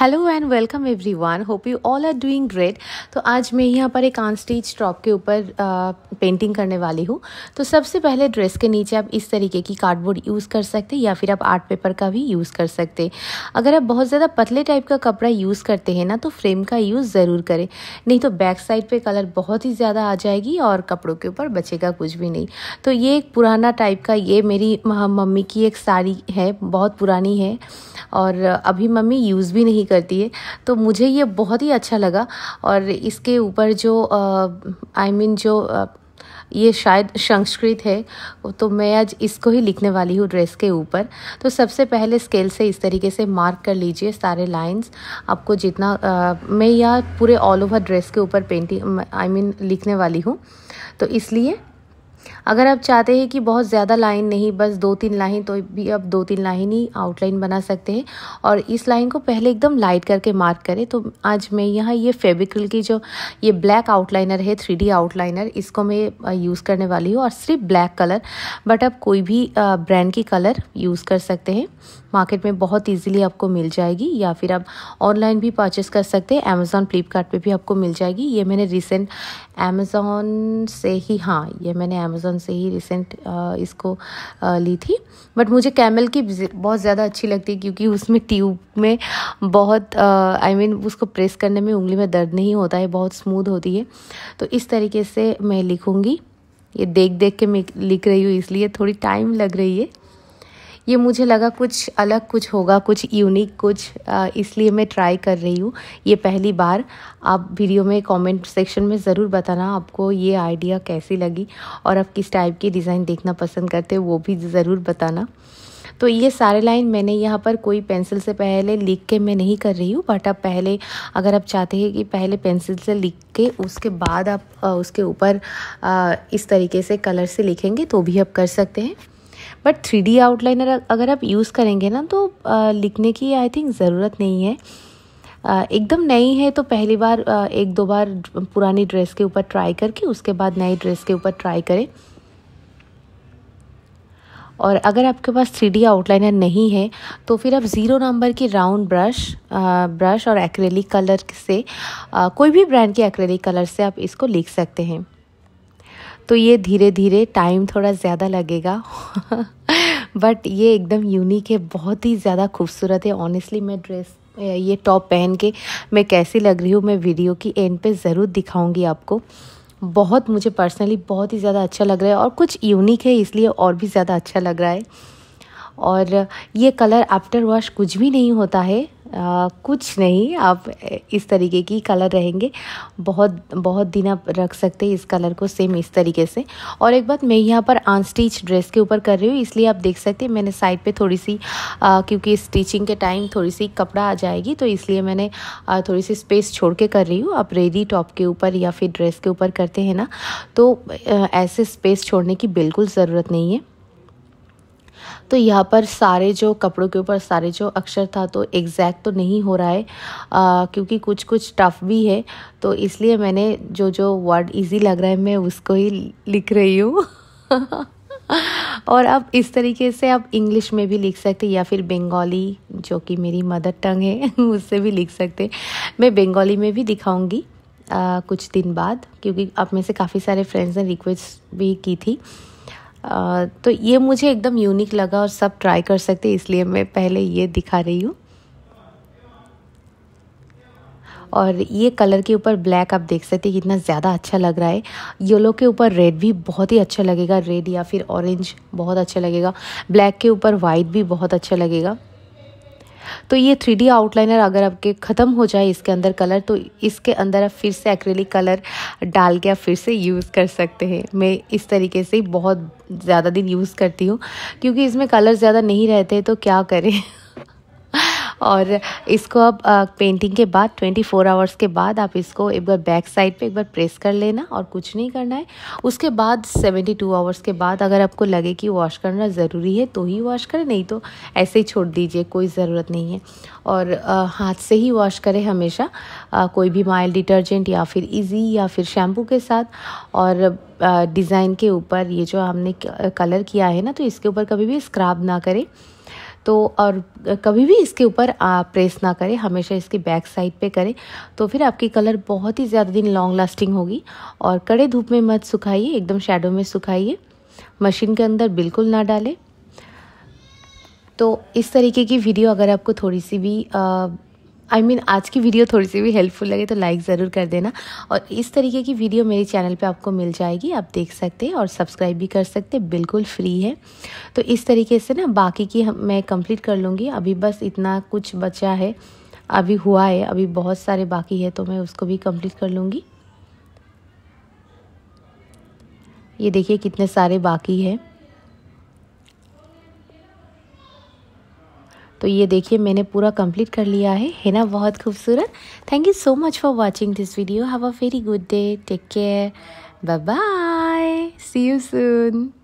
hello and welcome everyone hope you all are doing great तो आज मैं यहाँ पर एक आन स्टेज टॉप के ऊपर पेंटिंग करने वाली हूँ तो सबसे पहले ड्रेस के नीचे आप इस तरीके की कार्डबोर्ड यूज़ कर सकते या फिर आप आर्ट पेपर का भी यूज़ कर सकते अगर आप बहुत ज़्यादा पतले टाइप का कपड़ा यूज़ करते हैं ना तो फ्रेम का यूज़ ज़रूर करें नहीं तो बैक साइड पर कलर बहुत ही ज़्यादा आ जाएगी और कपड़ों के ऊपर बचेगा कुछ भी नहीं तो ये एक पुराना टाइप का ये मेरी मम्मी की एक साड़ी है बहुत पुरानी है और अभी मम्मी यूज़ भी नहीं करती है तो मुझे ये बहुत ही अच्छा लगा और इसके ऊपर जो आई मीन I mean जो ये शायद संस्कृत है तो मैं आज इसको ही लिखने वाली हूँ ड्रेस के ऊपर तो सबसे पहले स्केल से इस तरीके से मार्क कर लीजिए सारे लाइंस आपको जितना आ, मैं यह पूरे ऑल ओवर ड्रेस के ऊपर पेंटिंग आई मीन लिखने वाली हूँ तो इसलिए अगर आप चाहते हैं कि बहुत ज़्यादा लाइन नहीं बस दो तीन लाइन तो भी आप दो तीन लाइन ही आउटलाइन बना सकते हैं और इस लाइन को पहले एकदम लाइट करके मार्क करें तो आज मैं यहाँ ये फेबिक्रिल की जो ये ब्लैक आउटलाइनर है थ्री आउटलाइनर इसको मैं यूज़ करने वाली हूँ और सिर्फ ब्लैक कलर बट आप कोई भी ब्रांड की कलर यूज़ कर सकते हैं मार्केट में बहुत ईजिली आपको मिल जाएगी या फिर आप ऑनलाइन भी परचेस कर सकते हैं अमेज़ॉन फ्लिपकार्ट भी आपको मिल जाएगी ये मैंने रिसेंट अमेज़ोन से ही हाँ ये मैंने अमेज़ोन अमेज़ोन से ही रिसेंट uh, इसको uh, ली थी बट मुझे कैमल की बहुत ज़्यादा अच्छी लगती है क्योंकि उसमें ट्यूब में बहुत आई uh, मीन उसको प्रेस करने में उंगली में दर्द नहीं होता है बहुत स्मूथ होती है तो इस तरीके से मैं लिखूँगी ये देख देख के मैं लिख रही हूँ इसलिए थोड़ी टाइम लग रही है ये मुझे लगा कुछ अलग कुछ होगा कुछ यूनिक कुछ इसलिए मैं ट्राई कर रही हूँ ये पहली बार आप वीडियो में कमेंट सेक्शन में ज़रूर बताना आपको ये आइडिया कैसी लगी और आप किस टाइप की डिज़ाइन देखना पसंद करते हो वो भी ज़रूर बताना तो ये सारे लाइन मैंने यहाँ पर कोई पेंसिल से पहले लिख के मैं नहीं कर रही हूँ बट आप पहले अगर आप चाहते हैं कि पहले पेंसिल से लिख के उसके बाद आप उसके ऊपर इस तरीके से कलर से लिखेंगे तो भी आप कर सकते हैं बट थ्री डी आउटलाइनर अगर आप यूज़ करेंगे ना तो आ, लिखने की आई थिंक ज़रूरत नहीं है एकदम नई है तो पहली बार एक दो बार पुरानी ड्रेस के ऊपर ट्राई करके उसके बाद नई ड्रेस के ऊपर ट्राई करें और अगर आपके पास थ्री डी आउटलाइनर नहीं है तो फिर आप ज़ीरो नंबर की राउंड ब्रश आ, ब्रश और एक्रेलिक कलर से आ, कोई भी ब्रांड के एक्रेलिक कलर से आप इसको लिख सकते हैं तो ये धीरे धीरे टाइम थोड़ा ज़्यादा लगेगा बट ये एकदम यूनिक है बहुत ही ज़्यादा खूबसूरत है ऑनेस्टली मैं ड्रेस ये टॉप पहन के मैं कैसी लग रही हूँ मैं वीडियो की एंड पे ज़रूर दिखाऊंगी आपको बहुत मुझे पर्सनली बहुत ही ज़्यादा अच्छा लग रहा है और कुछ यूनिक है इसलिए और भी ज़्यादा अच्छा लग रहा है और ये कलर आफ्टर वॉश कुछ भी नहीं होता है आ, कुछ नहीं आप इस तरीके की कलर रहेंगे बहुत बहुत दिन आप रख सकते हैं इस कलर को सेम इस तरीके से और एक बात मैं यहाँ पर अनस्टिच ड्रेस के ऊपर कर रही हूँ इसलिए आप देख सकते हैं मैंने साइड पे थोड़ी सी आ, क्योंकि स्टिचिंग के टाइम थोड़ी सी कपड़ा आ जाएगी तो इसलिए मैंने आ, थोड़ी सी स्पेस छोड़ के कर रही हूँ आप रेडी टॉप के ऊपर या फिर ड्रेस के ऊपर करते हैं ना तो आ, ऐसे स्पेस छोड़ने की बिल्कुल ज़रूरत नहीं है तो यहाँ पर सारे जो कपड़ों के ऊपर सारे जो अक्षर था तो एग्जैक्ट तो नहीं हो रहा है आ, क्योंकि कुछ कुछ टफ भी है तो इसलिए मैंने जो जो वर्ड इजी लग रहा है मैं उसको ही लिख रही हूँ और अब इस तरीके से आप इंग्लिश में भी लिख सकते या फिर बंगाली जो कि मेरी मदर टंग है उससे भी लिख सकते मैं बंगाली में भी दिखाऊंगी कुछ दिन बाद क्योंकि आप में से काफ़ी सारे फ्रेंड्स ने रिक्वेस्ट भी की थी तो ये मुझे एकदम यूनिक लगा और सब ट्राई कर सकते इसलिए मैं पहले ये दिखा रही हूँ और ये कलर के ऊपर ब्लैक आप देख सकते हैं कितना ज़्यादा अच्छा लग रहा है येलो के ऊपर रेड भी बहुत ही अच्छा लगेगा रेड या फिर ऑरेंज बहुत अच्छा लगेगा ब्लैक के ऊपर वाइट भी बहुत अच्छा लगेगा तो ये थ्री आउटलाइनर अगर आपके ख़त्म हो जाए इसके अंदर कलर तो इसके अंदर आप फिर से एक्रेलिक कलर डाल के आप फिर से यूज़ कर सकते हैं मैं इस तरीके से बहुत ज़्यादा दिन यूज़ करती हूँ क्योंकि इसमें कलर ज़्यादा नहीं रहते तो क्या करें और इसको अब पेंटिंग के बाद 24 आवर्स के बाद आप इसको एक बार बैक साइड पे एक बार प्रेस कर लेना और कुछ नहीं करना है उसके बाद 72 आवर्स के बाद अगर आपको लगे कि वॉश करना ज़रूरी है तो ही वॉश करें नहीं तो ऐसे ही छोड़ दीजिए कोई ज़रूरत नहीं है और आ, हाथ से ही वॉश करें हमेशा आ, कोई भी माइल डिटर्जेंट या फिर इजी या फिर शैम्पू के साथ और डिज़ाइन के ऊपर ये जो हमने कलर किया है ना तो इसके ऊपर कभी भी स्क्रब ना करें तो और कभी भी इसके ऊपर प्रेस ना करें हमेशा इसके बैक साइड पे करें तो फिर आपकी कलर बहुत ही ज़्यादा दिन लॉन्ग लास्टिंग होगी और कड़े धूप में मत सुखाइए एकदम शेडो में सुखाइए मशीन के अंदर बिल्कुल ना डालें तो इस तरीके की वीडियो अगर आपको थोड़ी सी भी आ, आई I मीन mean, आज की वीडियो थोड़ी सी भी हेल्पफुल लगे तो लाइक ज़रूर कर देना और इस तरीके की वीडियो मेरे चैनल पे आपको मिल जाएगी आप देख सकते हैं और सब्सक्राइब भी कर सकते हैं बिल्कुल फ्री है तो इस तरीके से ना बाकी की हम, मैं कंप्लीट कर लूँगी अभी बस इतना कुछ बचा है अभी हुआ है अभी बहुत सारे बाकी है तो मैं उसको भी कम्प्लीट कर लूँगी ये देखिए कितने सारे बाकी हैं ये देखिए मैंने पूरा कंप्लीट कर लिया है है ना बहुत खूबसूरत thank you so much for watching this video have a very good day take care bye bye see you soon